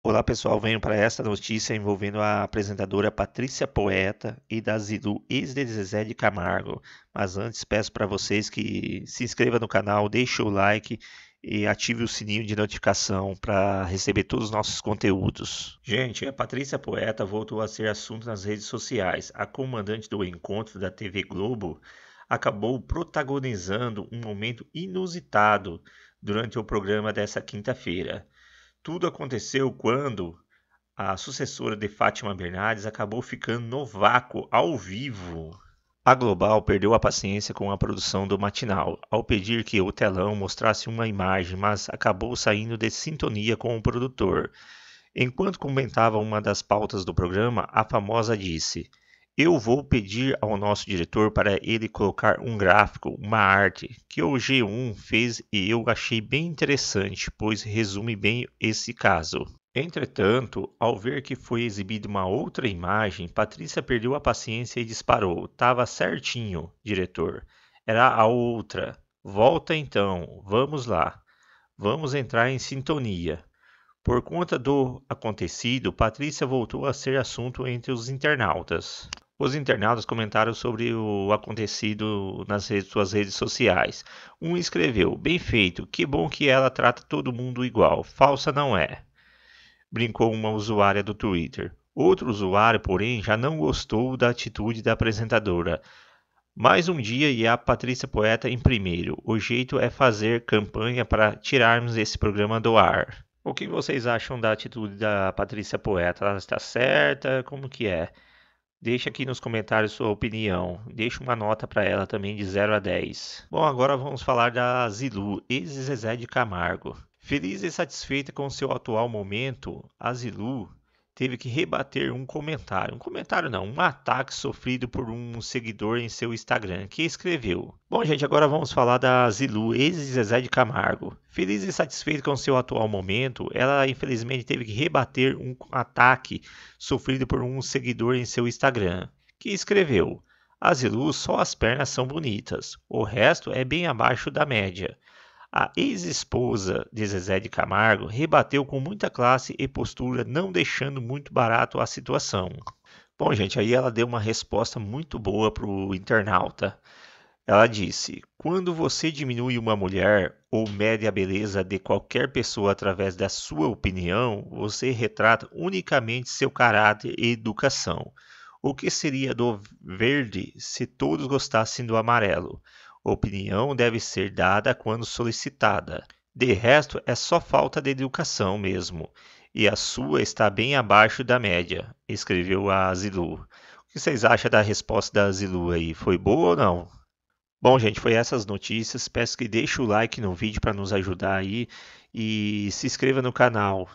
Olá pessoal, venho para esta notícia envolvendo a apresentadora Patrícia Poeta e da Zidu ex de de Camargo. Mas antes peço para vocês que se inscreva no canal, deixe o like e ative o sininho de notificação para receber todos os nossos conteúdos. Gente, a Patrícia Poeta voltou a ser assunto nas redes sociais. A comandante do encontro da TV Globo acabou protagonizando um momento inusitado durante o programa dessa quinta-feira. Tudo aconteceu quando a sucessora de Fátima Bernardes acabou ficando no vácuo ao vivo. A Global perdeu a paciência com a produção do matinal, ao pedir que o telão mostrasse uma imagem, mas acabou saindo de sintonia com o produtor. Enquanto comentava uma das pautas do programa, a famosa disse: eu vou pedir ao nosso diretor para ele colocar um gráfico, uma arte que o G1 fez e eu achei bem interessante, pois resume bem esse caso. Entretanto, ao ver que foi exibida uma outra imagem, Patrícia perdeu a paciência e disparou. Tava certinho, diretor. Era a outra. Volta então, vamos lá. Vamos entrar em sintonia. Por conta do acontecido, Patrícia voltou a ser assunto entre os internautas. Os internautas comentaram sobre o acontecido nas redes, suas redes sociais. Um escreveu: Bem feito, que bom que ela trata todo mundo igual, falsa não é. Brincou uma usuária do Twitter. Outro usuário, porém, já não gostou da atitude da apresentadora. Mais um dia e a Patrícia Poeta em primeiro. O jeito é fazer campanha para tirarmos esse programa do ar. O que vocês acham da atitude da Patrícia Poeta? Ela está certa? Como que é? Deixa aqui nos comentários sua opinião. Deixa uma nota para ela também de 0 a 10. Bom, agora vamos falar da Zilu, ex-Zezé de Camargo. Feliz e satisfeita com seu atual momento, a Zilu teve que rebater um comentário, um comentário não, um ataque sofrido por um seguidor em seu Instagram que escreveu: Bom, gente, agora vamos falar da Zilu, ex-Zezé de Camargo. Feliz e satisfeita com seu atual momento, ela infelizmente teve que rebater um ataque sofrido por um seguidor em seu Instagram que escreveu: A Zilu só as pernas são bonitas, o resto é bem abaixo da média. A ex-esposa de Zezé de Camargo rebateu com muita classe e postura, não deixando muito barato a situação. Bom, gente, aí ela deu uma resposta muito boa para o internauta. Ela disse: Quando você diminui uma mulher ou mede a beleza de qualquer pessoa através da sua opinião, você retrata unicamente seu caráter e educação. O que seria do verde se todos gostassem do amarelo? Opinião deve ser dada quando solicitada. De resto, é só falta de educação mesmo. E a sua está bem abaixo da média, escreveu a Zilu. O que vocês acham da resposta da Zilu aí? Foi boa ou não? Bom, gente, foi essas notícias. Peço que deixe o like no vídeo para nos ajudar aí e se inscreva no canal.